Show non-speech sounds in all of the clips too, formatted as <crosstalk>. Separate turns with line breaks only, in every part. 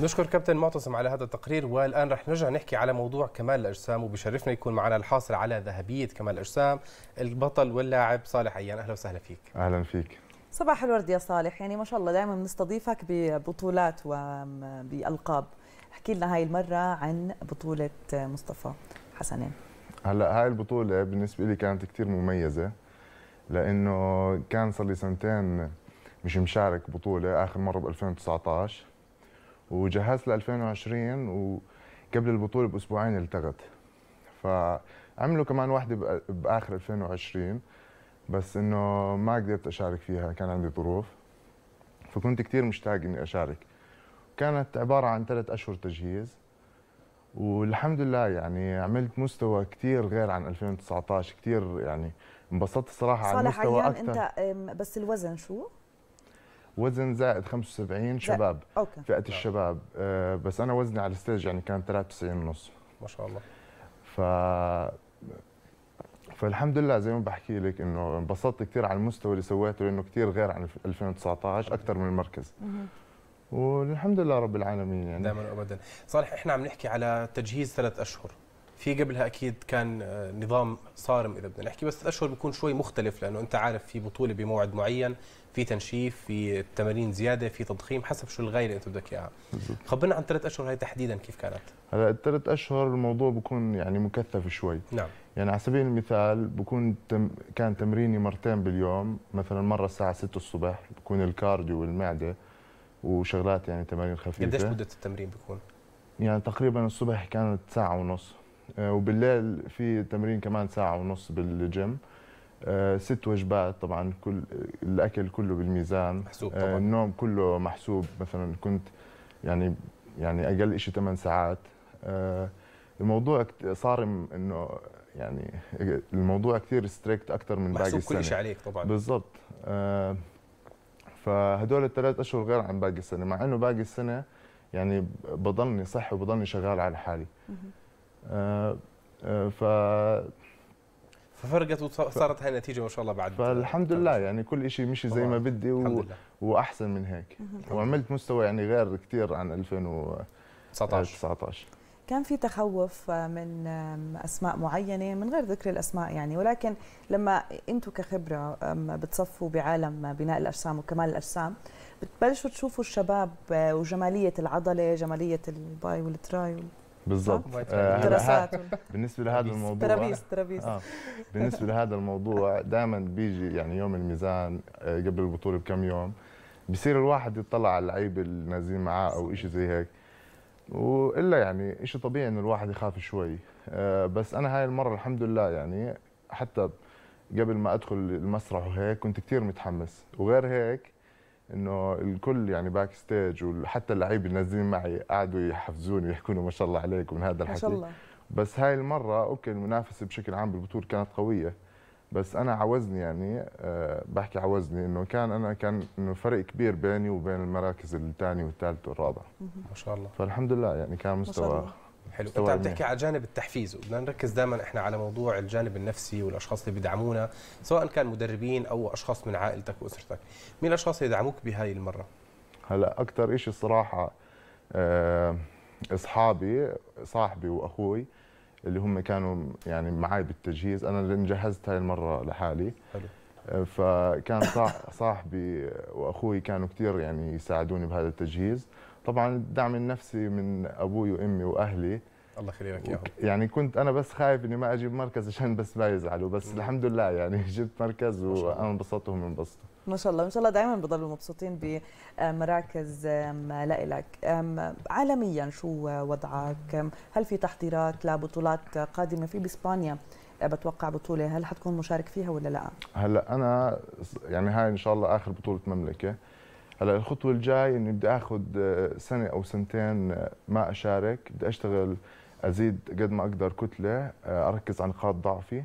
نشكر كابتن معتصم على هذا التقرير والان رح نرجع نحكي على موضوع كمال الاجسام وبشرفنا يكون معنا الحاصل على ذهبيه كمال الاجسام البطل واللاعب صالح عيان اهلا وسهلا
فيك اهلا فيك
صباح الورد يا صالح يعني ما شاء الله دائما بنستضيفك ببطولات وبالقاب احكي لنا هاي المره عن بطوله مصطفى حسنين
هلا هاي البطوله بالنسبه لي كانت كثير مميزه لانه كان صار لي سنتين مش مشارك بطوله اخر مره ب 2019 وجهزت ل 2020 وقبل البطوله باسبوعين التغت فعملوا كمان واحده باخر 2020 بس انه ما قدرت اشارك فيها كان عندي ظروف فكنت كثير مشتاق اني اشارك كانت عباره عن ثلاث اشهر تجهيز والحمد لله يعني عملت مستوى كثير غير عن 2019 كثير يعني انبسطت الصراحه على المستوى اكثر صالح
عيان انت بس الوزن شو
وزن زائد 75 شباب أوكي. فئه نعم. الشباب آه بس انا وزني على الستيج يعني كان 93 ونص ما شاء الله ف فالحمد لله زي ما بحكي لك انه انبسطت كثير على المستوى اللي سويته لانه كثير غير عن 2019 اكثر من المركز والحمد لله رب العالمين يعني دائما ابدا صالح احنا عم نحكي على تجهيز ثلاث اشهر في
قبلها اكيد كان آه، نظام صارم اذا بدنا نحكي بس الاشهر بيكون شوي مختلف لانه انت عارف في بطوله بموعد معين في تنشيف في تمارين زياده في تضخيم حسب شو الغايه اللي انت بدك اياها خبرنا عن ثلاث اشهر هاي تحديدا كيف كانت
هلا الثلاث اشهر الموضوع بكون يعني مكثف شوي نعم يعني على سبيل المثال بكون تم كان تمريني مرتين باليوم مثلا مره الساعه 6 الصبح بكون الكارديو والمعده وشغلات يعني تمارين خفيفه قديش مده
التمرين بكون
يعني تقريبا الصبح كانت ساعه ونص آه، وبالليل في تمرين كمان ساعه ونص بالجيم آه، ست وجبات طبعا كل الاكل كله بالميزان محسوب آه، طبعا. النوم كله محسوب مثلا كنت يعني يعني اقل شيء 8 ساعات الموضوع صارم انه يعني الموضوع كثير ستريكت اكثر من باقي السنه محسوب كل شيء عليك طبعا بالضبط فهدول الثلاث اشهر غير عن باقي السنه مع انه باقي السنه يعني بضلني صح وبضلني شغال على حالي آه، آه، ف ففرقت وصارت هاي النتيجه ما شاء الله بعد فالحمد لله طيب. يعني كل شيء مشي زي ما بدي و... واحسن من هيك وعملت مستوى يعني غير كثير عن 2019
كان في تخوف من اسماء معينه من غير ذكر الاسماء يعني ولكن لما انتم كخبره بتصفوا بعالم بناء الاجسام وكمال الاجسام بتبلشوا تشوفوا الشباب آه، وجماليه العضله جماليه الباي والتراي وال... بالضبط آه بالنسبه لهذا الموضوع ترابيس ترابيس آه
بالنسبه لهذا الموضوع دائما بيجي يعني يوم الميزان آه قبل البطوله بكم يوم بصير الواحد يطلع على اللعيبه اللي نازلين معاه او شيء زي هيك والا يعني شيء طبيعي انه الواحد يخاف شوي آه بس انا هاي المره الحمد لله يعني حتى قبل ما ادخل المسرح وهيك كنت كثير متحمس وغير هيك انه الكل يعني باك ستيج وحتى اللعيبه النازلين معي قعدوا يحفزوني ويحكوا ما شاء الله عليك ومن هذا الحكي ما شاء الله بس هاي المره اوكي المنافسه بشكل عام بالبطوله كانت قويه بس انا عوزني يعني أه بحكي عوزني انه كان انا كان انه فرق كبير بيني وبين المراكز الثانيه والثالثه والرابعه
ما شاء الله
فالحمد لله يعني كان مستوى الله. حلو انت عم تحكي
على جانب التحفيز وبدنا نركز دائما احنا على موضوع الجانب النفسي والاشخاص اللي بيدعمونا سواء كان مدربين او اشخاص من عائلتك واسرتك مين الاشخاص اللي دعموك بهاي المره
هلا اكثر شيء الصراحه آه، اصحابي صاحبي واخوي اللي هم كانوا يعني معي بالتجهيز انا اللي جهزت هاي المره لحالي حلو آه، فكان صاحبي واخوي كانوا كثير يعني يساعدوني بهذا التجهيز طبعا الدعم النفسي من ابوي وامي واهلي الله يخليك ياهم يعني كنت انا بس خايف اني ما اجيب مركز عشان بس ما يزعلوا بس مم. الحمد لله يعني <laughs> جبت مركز وانا انبسطت وهم انبسطوا
ما شاء الله ان شاء الله دائما بضلوا مبسوطين بمراكز آه، لإلك عالميا شو وضعك هل في تحضيرات لبطولات قادمه في باسبانيا آه، بتوقع بطوله هل حتكون مشارك فيها ولا لا
هلا انا يعني هاي ان شاء الله اخر بطوله مملكه هلا الخطوه الجاي اني بدي اخذ آه، سنه او سنتين آه، ما اشارك بدي اشتغل ازيد قد ما اقدر كتله آه، اركز على نقاط ضعفي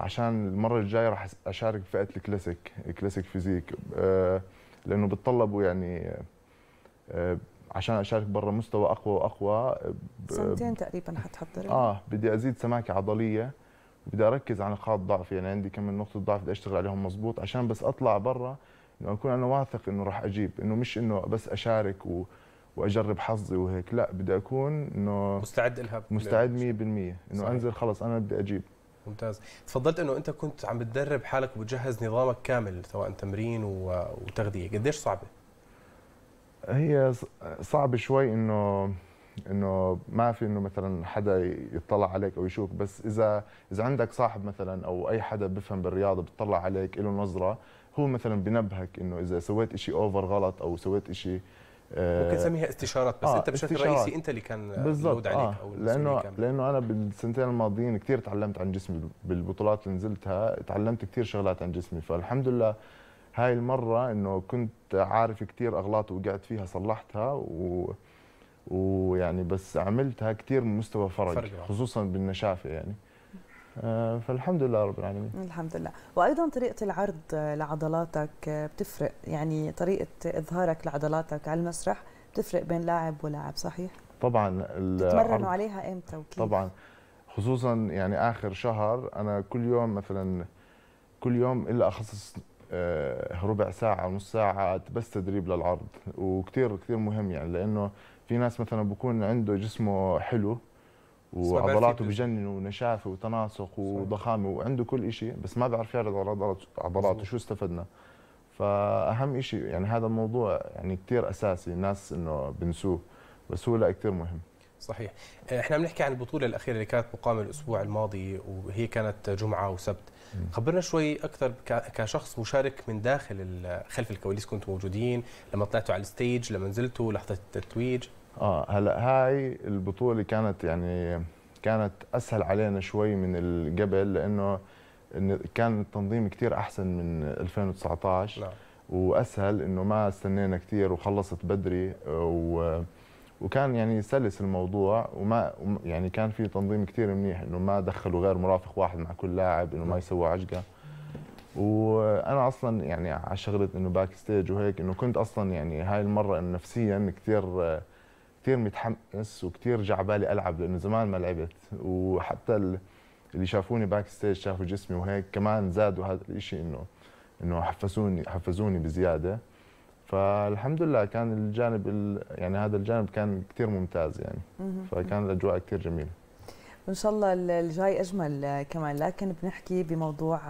عشان المره الجايه راح اشارك بفئه الكلاسيك كلاسيك فيزيك لانه بتطلبوا يعني عشان اشارك برا مستوى اقوى واقوى سنتين
تقريبا حتحضر اه
بدي ازيد سماكه عضليه بدي اركز على نقاط ضعفي يعني عندي كم من نقطه ضعف بدي اشتغل عليهم مضبوط عشان بس اطلع برا لما اكون انا واثق انه راح اجيب انه مش انه بس اشارك و... واجرب حظي وهيك لا بدي اكون انه مستعد لها مستعد 100% انه صحيح. انزل خلص انا بدي اجيب
ممتاز تفضلت انه انت كنت عم بتدرب حالك وبتجهز
نظامك كامل سواء تمرين و... وتغذيه قديش صعبه هي صعبه شوي انه انه ما في انه مثلا حدا يطلع عليك او يشوفك بس اذا اذا عندك صاحب مثلا او اي حدا بفهم بالرياضه بتطلع عليك له نظره هو مثلا بنبهك انه اذا سويت شيء اوفر غلط او سويت شيء آه، ممكن نسميها
استشارات بس آه انت بشكل استشارات. رئيسي انت اللي كان بالضبط عليك آه او لانه كان.
لانه انا بالسنتين الماضيين كثير تعلمت عن جسمي بالبطولات اللي نزلتها تعلمت كثير شغلات عن جسمي فالحمد لله هاي المره انه كنت عارف كثير اغلاط وقعت فيها صلحتها و ويعني بس عملتها كثير مستوى فرق, فرق خصوصا بالنشافه يعني آه، فالحمد لله رب العالمين الحمد لله
وايضا طريقه العرض لعضلاتك بتفرق يعني طريقه اظهارك لعضلاتك على المسرح بتفرق بين لاعب ولاعب صحيح
طبعا تتمرنوا
عليها امتى وكيف
طبعا خصوصا يعني اخر شهر انا كل يوم مثلا كل يوم الا اخصص آه، ربع ساعة نص ساعة بس تدريب للعرض وكثير كثير مهم يعني لأنه في ناس مثلا بكون عنده جسمه حلو وعضلاته بجنن ونشافه وتناسق وضخامه وعنده كل شيء بس ما بيعرف يعرض عضلاته شو استفدنا فاهم شيء يعني هذا الموضوع يعني كثير اساسي الناس انه بنسوه بس هو لا كثير مهم
صحيح آه، احنا بنحكي عن البطوله الاخيره اللي كانت مقامه الاسبوع الماضي وهي كانت جمعه وسبت خبرنا شوي اكثر كشخص مشارك من داخل خلف الكواليس كنتوا موجودين لما طلعتوا على الستيج لما نزلتوا
لحظه التتويج اه هلا هاي البطوله كانت يعني كانت اسهل علينا شوي من قبل لانه كان التنظيم كثير احسن من 2019 نعم. واسهل انه ما استنينا كثير وخلصت بدري و وكان يعني سلس الموضوع وما يعني كان في تنظيم كثير منيح انه ما دخلوا غير مرافق واحد مع كل لاعب انه ما نعم. يسووا عجقه وانا اصلا يعني على شغله انه باك ستيج وهيك انه كنت اصلا يعني هاي المره نفسيا كثير كثير متحمس وكثير رجع بالي العب لانه زمان ما لعبت وحتى اللي شافوني باك ستيج شافوا جسمي وهيك كمان زادوا هذا الشيء انه انه حفزوني حفزوني بزياده فالحمد لله كان الجانب يعني هذا الجانب كان كثير ممتاز يعني فكان الاجواء كثير جميله
وان شاء الله الجاي اجمل كمان لكن بنحكي بموضوع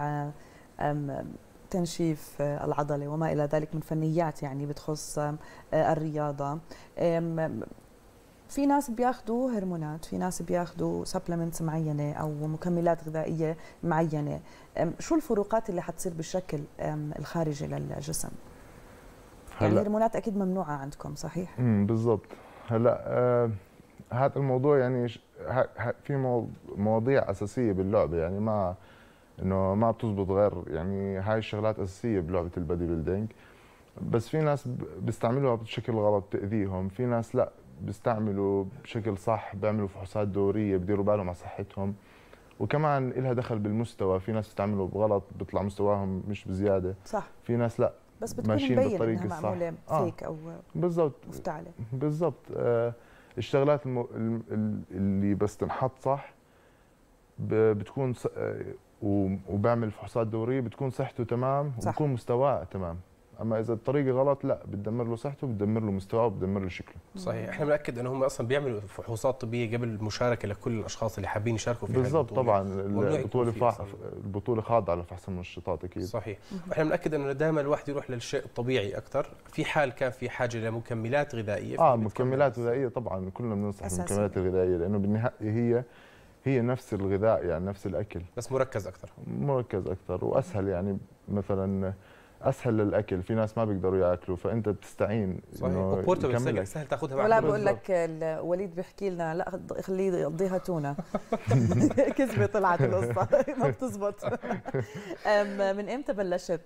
تنشيف العضله وما الى ذلك من فنيات يعني بتخص الرياضه في ناس بياخذوا هرمونات في ناس بياخذوا سبلمنتس معينه او مكملات غذائيه معينه شو الفروقات اللي حتصير بالشكل الخارجي للجسم يعني هلا يعني الهرمونات اكيد ممنوعه عندكم صحيح
امم بالضبط هلا آه هذا الموضوع يعني في مواضيع اساسيه باللعبه يعني ما انه ما بتزبط غير يعني هاي الشغلات اساسيه بلعبه البادي بيلدينج بس في ناس بيستعملوها بشكل غلط تاذيهم في ناس لا بيستعملوا بشكل صح بيعملوا فحوصات دوريه بديروا بالهم على صحتهم وكمان إلها دخل بالمستوى في ناس بتعملوا بغلط بيطلع مستواهم مش بزياده صح في ناس لا بس بتكون ماشيين بالطريق إنها معموله فيك آه. او بالضبط مفتعله بالضبط آه الشغلات المو... اللي بس تنحط صح بتكون آه، وبعمل فحوصات دوريه بتكون صحته تمام صح. وبكون مستواه تمام اما اذا الطريقه غلط لا بتدمر له صحته بتدمر له مستواه بتدمر له شكله
صحيح احنا بناكد انه هم اصلا بيعملوا فحوصات طبيه قبل المشاركه لكل الاشخاص اللي حابين يشاركوا في بالضبط طبعا البطوله فح...
البطوله خاضعه لفحص المنشطات اكيد صحيح
احنا بناكد انه دائما الواحد يروح للشيء الطبيعي اكثر في حال كان في حاجه لمكملات غذائيه
اه مكملات غذائيه طبعا كلنا بننصح بالمكملات الغذائيه لانه بالنهايه هي هي نفس الغذاء يعني نفس الاكل بس مركز اكثر مركز اكثر واسهل يعني مثلا اسهل للاكل في ناس ما بيقدروا ياكلوا فانت بتستعين صحيح وبورتبل سهل, سهل تاخذها ولا بقول
لك وليد بيحكي لنا لا خليه يقضيها تونه <laughs> <laughs> كذبه طلعت القصه <laughs> ما بتزبط من امتى بلشت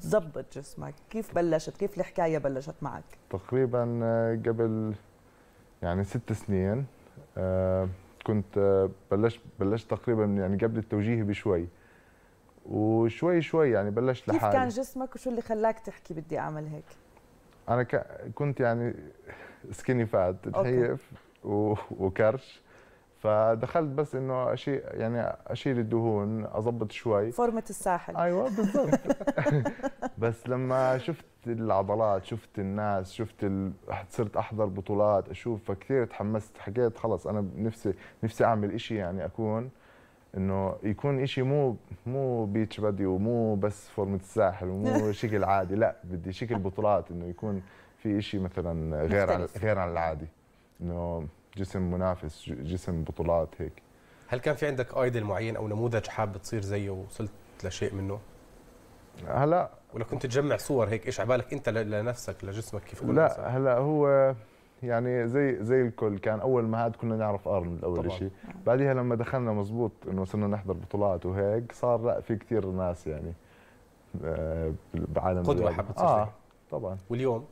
تظبط جسمك كيف بلشت كيف الحكايه بلشت معك
تقريبا آه، قبل يعني ست سنين آه، كنت آه، بلشت بلشت تقريبا يعني قبل التوجيه بشوي وشوي شوي يعني بلشت لحالي كيف كان
جسمك وشو اللي خلاك تحكي بدي اعمل هيك؟
انا كنت يعني سكيني فات تخيف وكرش فدخلت بس انه اشي يعني اشيل الدهون اظبط شوي
فورمه الساحل ايوه بالضبط
<laughs> بس لما شفت العضلات شفت الناس شفت ال... صرت احضر بطولات اشوف فكثير تحمست حكيت خلص انا نفسي نفسي اعمل إشي يعني اكون انه يكون إشي مو مو بيتش بدي ومو بس فورمة الساحل ومو <laughs> شكل عادي لا بدي شكل بطولات انه يكون في إشي مثلا غير عن غير عن العادي انه جسم منافس جسم بطولات هيك
هل كان في عندك ايدل معين او نموذج حابب تصير زيه ووصلت لشيء منه؟ هلا ولا كنت تجمع صور هيك ايش على بالك انت لنفسك لجسمك كيف لا
هلا هو يعني زي زي الكل كان اول ما هاد كنا نعرف ارنولد اول شيء نعم. بعديها لما دخلنا مزبوط انه صرنا نحضر بطولات وهيك صار لا في كثير ناس يعني آه، بعالم قدوه حابه تصير اه طبعا
واليوم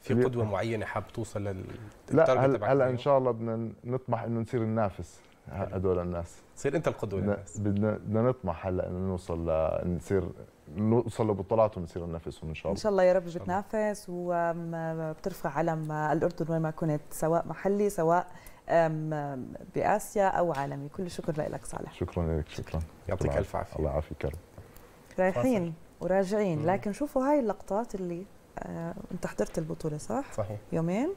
في قدوه معينه حاب توصل لل لا
هلا هل ان شاء الله بدنا نطمح انه نصير ننافس هدول الناس تصير انت القدوه للناس بدنا بدنا نطمح هلا انه نوصل لنصير نوصل لبطولات ونصير ننافسهم ان شاء الله ان شاء الله يا رب
بتنافس وبترفع علم الاردن وين ما كنت سواء محلي سواء باسيا او عالمي كل شكر لك صالح
شكرا لك شكرا يعطيك الف عافيه الله يعافيك يا رب
رايحين وراجعين لكن شوفوا هاي اللقطات اللي آه، انت حضرت البطوله صح؟ صحيح يومين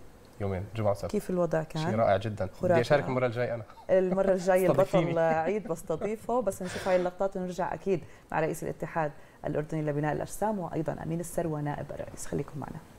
يومين جمعه وسبت كيف الوضع كان؟ شيء رائع جدا بدي اشارك المره الجايه انا المره <laughs> الجايه البطل عيد
بستضيفه بس نشوف هاي اللقطات ونرجع اكيد مع رئيس الاتحاد الاردني لبناء الاجسام وايضا امين الثروه نائب الرئيس خليكم معنا